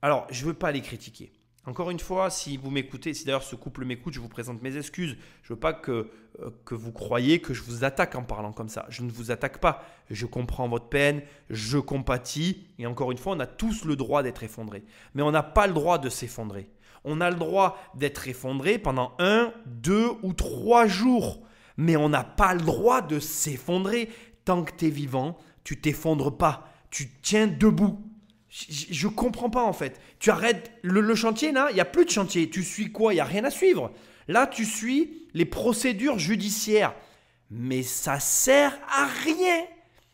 S1: Alors, je ne veux pas les critiquer. Encore une fois, si vous m'écoutez, si d'ailleurs ce couple m'écoute, je vous présente mes excuses. Je ne veux pas que, euh, que vous croyez que je vous attaque en parlant comme ça. Je ne vous attaque pas. Je comprends votre peine, je compatis. Et encore une fois, on a tous le droit d'être effondré. Mais on n'a pas le droit de s'effondrer. On a le droit d'être effondré pendant un, deux ou trois jours. Mais on n'a pas le droit de s'effondrer. Tant que tu es vivant, tu t'effondres pas. Tu tiens debout. Je comprends pas en fait. Tu arrêtes le, chantier là, il n'y a plus de chantier. Tu suis quoi Il n'y a rien à suivre. Là, tu suis les procédures judiciaires. Mais ça sert à rien.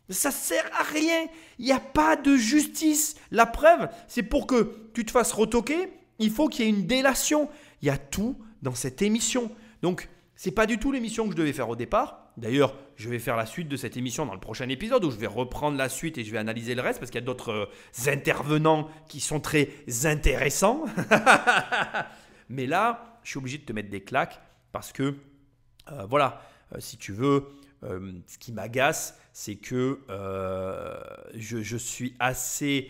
S1: Ça sert à rien. Il n'y a pas de justice. La preuve, c'est pour que tu te fasses retoquer, il faut qu'il y ait une délation. Il y a tout dans cette émission. Donc, ce n'est pas du tout l'émission que je devais faire au départ. D'ailleurs, je vais faire la suite de cette émission dans le prochain épisode où je vais reprendre la suite et je vais analyser le reste parce qu'il y a d'autres euh, intervenants qui sont très intéressants. <laughs> Mais là, je suis obligé de te mettre des claques parce que, euh, voilà, euh, si tu veux, ce qui m'agace, c'est que je, suis assez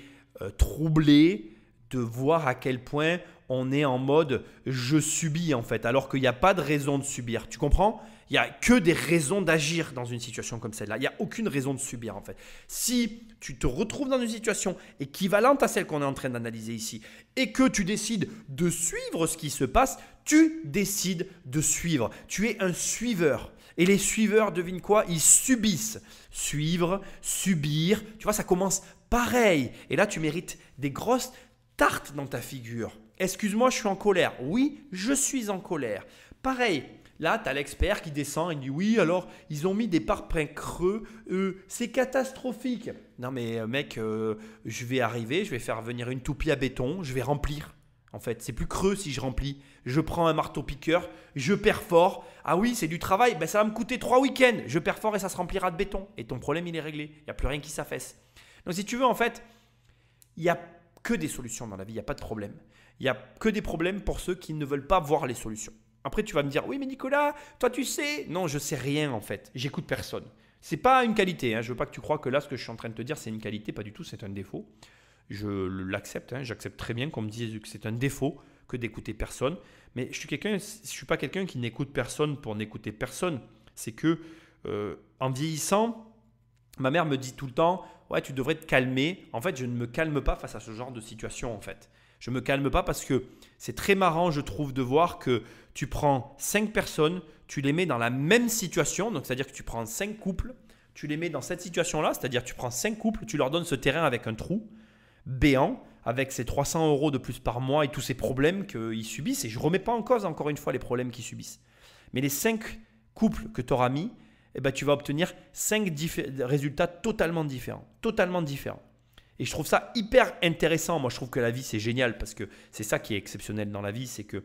S1: troublé de voir à quel point on est en mode je subis en fait, alors qu'il n'y a pas de raison de subir. Tu comprends il n'y a que des raisons d'agir dans une situation comme celle-là. Il n'y a aucune raison de subir en fait. Si tu te retrouves dans une situation équivalente à celle qu'on est en train d'analyser ici et que tu décides de suivre ce qui se passe, tu décides de suivre. Tu es un suiveur. Et les suiveurs, devine quoi Ils subissent. Suivre, subir. Tu vois, ça commence pareil. Et là, tu mérites des grosses tartes dans ta figure. Excuse-moi, je suis en colère. Oui, je suis en colère. Pareil, Là, tu as l'expert qui descend et dit oui, alors ils ont mis des parpaings creux, euh, c'est catastrophique. Non mais euh, mec, euh, je vais arriver, je vais faire venir une toupie à béton, je vais remplir. En fait, c'est plus creux si je remplis. Je prends un marteau piqueur, je perfore. Ah oui, c'est du travail, ben, ça va me coûter trois week-ends. Je perfore et ça se remplira de béton. Et ton problème, il est réglé. Il n'y a plus rien qui s'affaisse. Donc si tu veux, en fait, il n'y a que des solutions dans la vie, il n'y a pas de problème. Il n'y a que des problèmes pour ceux qui ne veulent pas voir les solutions. Après, tu vas me dire, oui, mais Nicolas, toi, tu sais. Non, je sais rien en fait. J'écoute personne. C'est pas une qualité. Hein. Je veux pas que tu crois que là, ce que je suis en train de te dire, c'est une qualité. Pas du tout. C'est un défaut. Je l'accepte. Hein. J'accepte très bien qu'on me dise que c'est un défaut que d'écouter personne. Mais je suis quelqu'un. Je suis pas quelqu'un qui n'écoute personne pour n'écouter personne. C'est que euh, en vieillissant, ma mère me dit tout le temps, ouais, tu devrais te calmer. En fait, je ne me calme pas face à ce genre de situation. En fait, je me calme pas parce que c'est très marrant, je trouve, de voir que tu prends cinq personnes, tu les mets dans la même situation, donc c'est-à-dire que tu prends cinq couples, tu les mets dans cette situation-là, c'est-à-dire que tu prends cinq couples, tu leur donnes ce terrain avec un trou béant, avec ses 300 euros de plus par mois et tous ces problèmes qu'ils subissent. Et je ne remets pas en cause, encore une fois, les problèmes qu'ils subissent. Mais les cinq couples que tu auras mis, eh ben, tu vas obtenir cinq résultats totalement différents. Totalement différents. Et je trouve ça hyper intéressant. Moi, je trouve que la vie, c'est génial parce que c'est ça qui est exceptionnel dans la vie, c'est que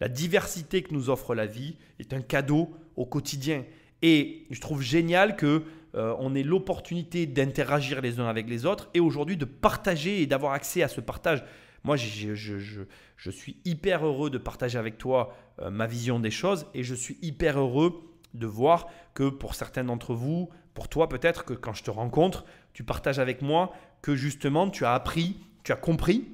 S1: la diversité que nous offre la vie est un cadeau au quotidien. Et je trouve génial que euh, on ait l'opportunité d'interagir les uns avec les autres et aujourd'hui de partager et d'avoir accès à ce partage. Moi, je, suis hyper heureux de partager avec toi euh, ma vision des choses et je suis hyper heureux de voir que pour certains d'entre vous, pour toi peut-être que quand je te rencontre, tu partages avec moi que justement tu as appris, tu as compris,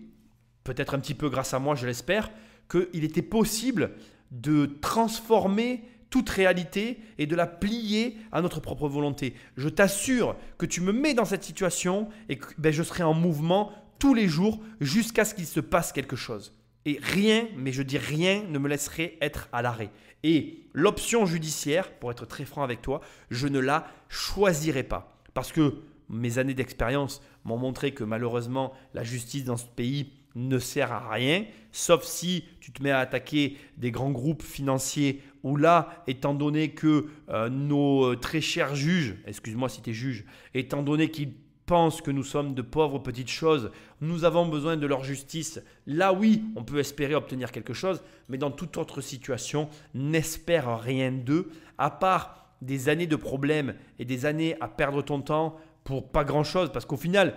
S1: peut-être un petit peu grâce à moi, je l'espère, qu'il était possible de transformer toute réalité et de la plier à notre propre volonté. Je t'assure que tu me mets dans cette situation et que ben, je serai en mouvement tous les jours jusqu'à ce qu'il se passe quelque chose. Et rien, mais je dis rien, ne me laisserait être à l'arrêt. Et l'option judiciaire, pour être très franc avec toi, je ne la choisirai pas. Parce que mes années d'expérience m'ont montré que malheureusement, la justice dans ce pays ne sert à rien, sauf si tu te mets à attaquer des grands groupes financiers où là, étant donné que euh, nos euh, très chers juges, excuse-moi si tu es juge, étant donné qu'ils pensent que nous sommes de pauvres petites choses, nous avons besoin de leur justice. Là oui, on peut espérer obtenir quelque chose, mais dans toute autre situation, n'espère rien d'eux, à part des années de problèmes et des années à perdre ton temps, pour pas grand chose parce qu'au final,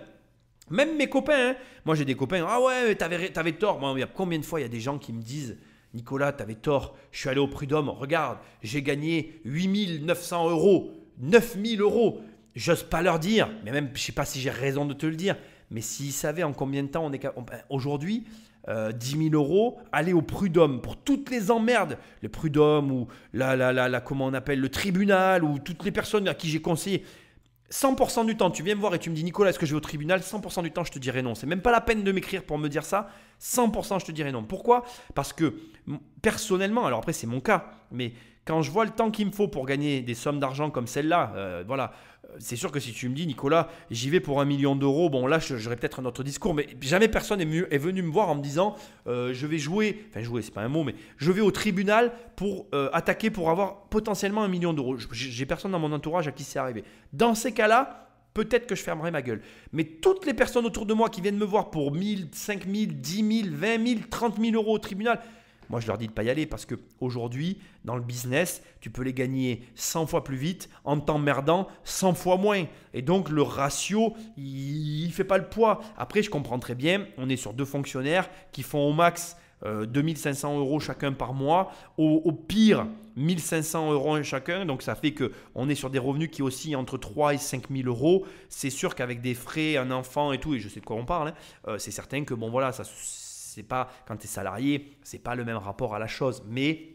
S1: même mes copains, hein, moi j'ai des copains, ah ouais, t'avais, t'avais tort. Moi, il combien de fois il y a des gens qui me disent, Nicolas, t'avais tort, je suis allé au prud'homme, regarde, j'ai gagné 8900 euros, 9000 euros. J'ose pas leur dire, mais même, je sais pas si j'ai raison de te le dire, mais s'ils savaient en combien de temps on est capable. Aujourd'hui, 10 euh, 000 euros, aller au prud'homme pour toutes les emmerdes, le prud'homme ou la, la, la, la, comment on appelle, le tribunal ou toutes les personnes à qui j'ai conseillé. 100% du temps, tu viens me voir et tu me dis Nicolas, est-ce que je vais au tribunal 100% du temps, je te dirai non. C'est même pas la peine de m'écrire pour me dire ça. 100%, je te dirai non. Pourquoi Parce que personnellement, alors après c'est mon cas, mais quand je vois le temps qu'il me faut pour gagner des sommes d'argent comme celle-là, euh, voilà, euh, c'est sûr que si tu me dis, Nicolas, j'y vais pour un million d'euros, bon là, j'aurais peut-être un autre discours, mais jamais personne est, venu me voir en me disant, euh, je vais jouer, enfin jouer, c'est pas un mot, mais je vais au tribunal pour attaquer pour avoir potentiellement un million d'euros. J'ai personne dans mon entourage à qui c'est arrivé. Dans ces cas-là, peut-être que je fermerai ma gueule. Mais toutes les personnes autour de moi qui viennent me voir pour 1000, 5000, 10 000, 20 000, 30 000 euros au tribunal, moi, je leur dis de ne pas y aller parce que aujourd'hui, dans le business, tu peux les gagner 100 fois plus vite en t'emmerdant 100 fois moins. Et donc, le ratio, il ne fait pas le poids. Après, je comprends très bien, on est sur deux fonctionnaires qui font au max 2500 euh, euros chacun par mois, au, pire 1500 euros chacun, donc ça fait que on est sur des revenus qui oscillent entre 3 et 5000 euros. C'est sûr qu'avec des frais, un enfant et tout, et je sais de quoi on parle, hein. euh, c'est certain que bon voilà, ça c'est pas quand tu es salarié, c'est pas le même rapport à la chose. Mais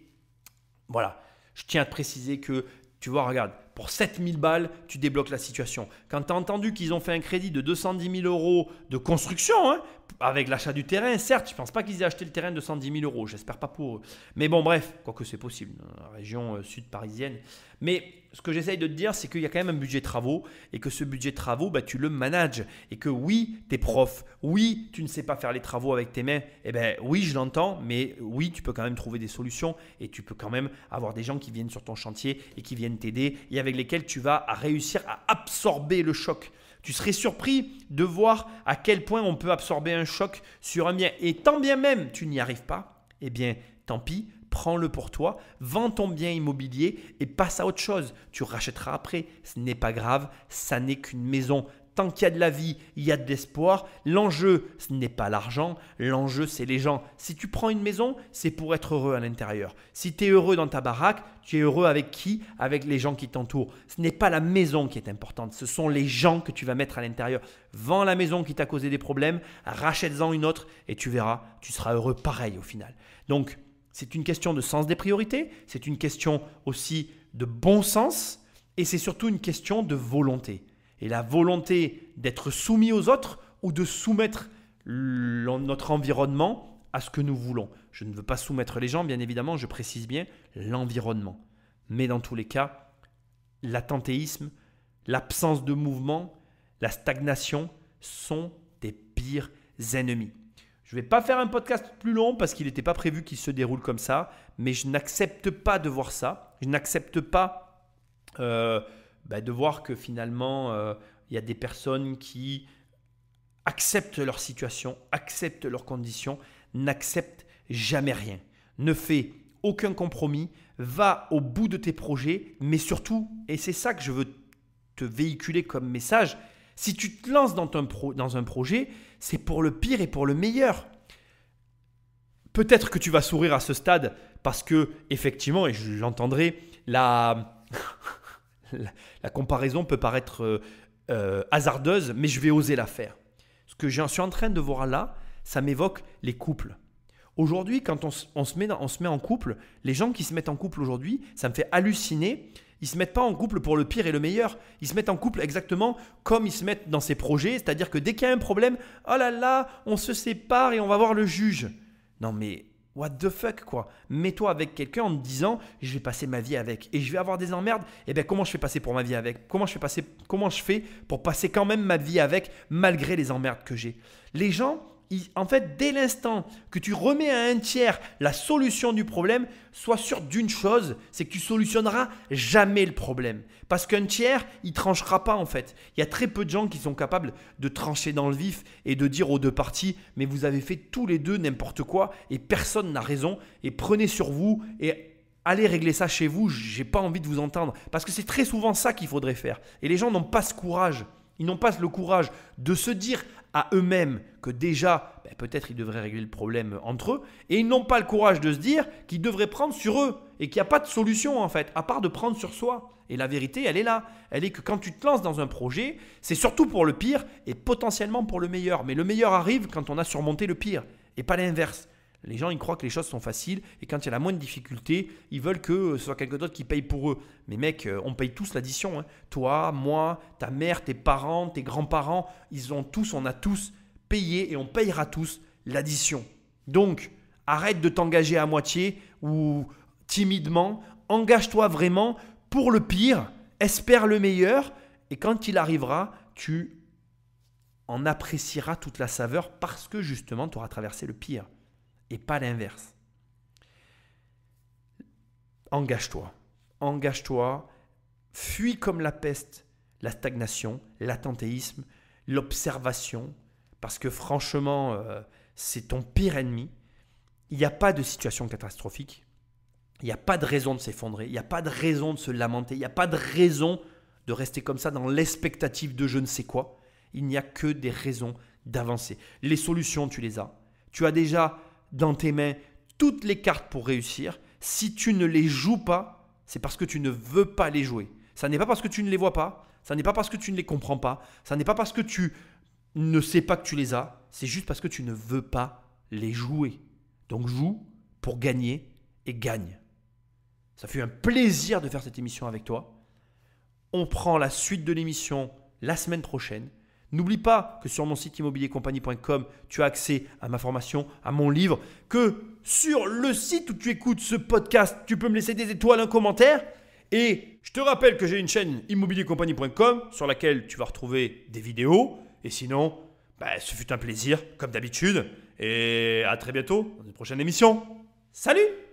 S1: voilà, je tiens à te préciser que tu vois, regarde, pour 7000 balles, tu débloques la situation. Quand tu as entendu qu'ils ont fait un crédit de 210 000 euros de construction, hein, avec l'achat du terrain, certes, je ne pense pas qu'ils aient acheté le terrain de 110 000 euros, j'espère pas pour eux. Mais bon, bref, quoique c'est possible, dans hein, la région euh, sud-parisienne. Mais ce que j'essaye de te dire, c'est qu'il y a quand même un budget travaux et que ce budget travaux, bah, tu le manages. Et que oui, tu es prof, oui, tu ne sais pas faire les travaux avec tes mains, eh ben oui, je l'entends, mais oui, tu peux quand même trouver des solutions et tu peux quand même avoir des gens qui viennent sur ton chantier et qui viennent t'aider et avec lesquels tu vas réussir à absorber le choc. Tu serais surpris de voir à quel point on peut absorber un choc sur un bien. Et tant bien même tu n'y arrives pas, eh bien tant pis, prends-le pour toi, vends ton bien immobilier et passe à autre chose. Tu rachèteras après, ce n'est pas grave, ça n'est qu'une maison. Tant qu'il y a de la vie, il y a de l'espoir. L'enjeu, ce n'est pas l'argent, l'enjeu, c'est les gens. Si tu prends une maison, c'est pour être heureux à l'intérieur. Si tu es heureux dans ta baraque, tu es heureux avec qui Avec les gens qui t'entourent. Ce n'est pas la maison qui est importante, ce sont les gens que tu vas mettre à l'intérieur. Vends la maison qui t'a causé des problèmes, rachète-en une autre et tu verras, tu seras heureux pareil au final. Donc, c'est une question de sens des priorités, c'est une question aussi de bon sens et c'est surtout une question de volonté et la volonté d'être soumis aux autres ou de soumettre notre environnement à ce que nous voulons. Je ne veux pas soumettre les gens, bien évidemment, je précise bien l'environnement. Mais dans tous les cas, l'attentéisme, l'absence de mouvement, la stagnation sont des pires ennemis. Je ne vais pas faire un podcast plus long parce qu'il n'était pas prévu qu'il se déroule comme ça, mais je n'accepte pas de voir ça. Je n'accepte pas euh, bah, de voir que finalement, euh, il y a des personnes qui acceptent leur situation, acceptent leurs conditions, n'acceptent jamais rien. Ne fais aucun compromis, va au bout de tes projets, mais surtout, et c'est ça que je veux te véhiculer comme message, si tu te lances dans, un pro, dans un projet, c'est pour le pire et pour le meilleur. Peut-être que tu vas sourire à ce stade parce que, effectivement, et je l'entendrai, la... <laughs> <laughs> la comparaison peut paraître euh, euh, hasardeuse, mais je vais oser la faire. Ce que j'en suis en train de voir là, ça m'évoque les couples. Aujourd'hui, quand on, se met on se met en couple, les gens qui se mettent en couple aujourd'hui, ça me fait halluciner. Ils se mettent pas en couple pour le pire et le meilleur. Ils se mettent en couple exactement comme ils se mettent dans ces projets. C'est-à-dire que dès qu'il y a un problème, oh là là, on se sépare et on va voir le juge. Non mais what the fuck quoi Mets-toi avec quelqu'un en te disant je vais passer ma vie avec et je vais avoir des emmerdes. Et eh bien comment je fais passer pour ma vie avec Comment je passer Comment je fais pour passer quand même ma vie avec malgré les emmerdes que j'ai Les gens en fait, dès l'instant que tu remets à un tiers la solution du problème, sois sûr d'une chose, c'est que tu solutionneras jamais le problème. Parce qu'un tiers, il tranchera pas en fait. Il y a très peu de gens qui sont capables de trancher dans le vif et de dire aux deux parties, mais vous avez fait tous les deux n'importe quoi et personne n'a raison et prenez sur vous et allez régler ça chez vous, j'ai pas envie de vous entendre. Parce que c'est très souvent ça qu'il faudrait faire. Et les gens n'ont pas ce courage. Ils n'ont pas le courage de se dire à eux-mêmes que déjà, ben, peut-être ils devraient régler le problème entre eux, et ils n'ont pas le courage de se dire qu'ils devraient prendre sur eux, et qu'il n'y a pas de solution en fait, à part de prendre sur soi. Et la vérité, elle est là. Elle est que quand tu te lances dans un projet, c'est surtout pour le pire et potentiellement pour le meilleur. Mais le meilleur arrive quand on a surmonté le pire, et pas l'inverse. Les gens, ils croient que les choses sont faciles et quand il y a la moindre difficulté, ils veulent que euh, ce soit quelqu'un d'autre qui paye pour eux. Mais mec, euh, on paye tous l'addition. Hein. Toi, moi, ta mère, tes parents, tes grands-parents, ils ont tous, on a tous payé et on payera tous l'addition. Donc, arrête de t'engager à moitié ou timidement. Engage-toi vraiment pour le pire, espère le meilleur et quand il arrivera, tu en apprécieras toute la saveur parce que justement, tu auras traversé le pire et pas l'inverse. Engage-toi, engage-toi, fuis comme la peste la stagnation, l'attentéisme, l'observation, parce que franchement, euh, c'est ton pire ennemi. Il n'y a pas de situation catastrophique, il n'y a pas de raison de s'effondrer, il n'y a pas de raison de se lamenter, il n'y a pas de raison de rester comme ça dans l'expectative de je ne sais quoi. Il n'y a que des raisons d'avancer. Les solutions, tu les as. Tu as déjà dans tes mains toutes les cartes pour réussir. Si tu ne les joues pas, c'est parce que tu ne veux pas les jouer. Ça n'est pas parce que tu ne les vois pas, ça n'est pas parce que tu ne les comprends pas, ça n'est pas parce que tu ne sais pas que tu les as, c'est juste parce que tu ne veux pas les jouer. Donc joue pour gagner et gagne. Ça fut un plaisir de faire cette émission avec toi. On prend la suite de l'émission la semaine prochaine. N'oublie pas que sur mon site immobiliercompagnie.com, tu as accès à ma formation, à mon livre, que sur le site où tu écoutes ce podcast, tu peux me laisser des étoiles, un commentaire. Et je te rappelle que j'ai une chaîne immobiliercompagnie.com sur laquelle tu vas retrouver des vidéos. Et sinon, bah, ce fut un plaisir, comme d'habitude. Et à très bientôt dans une prochaine émission. Salut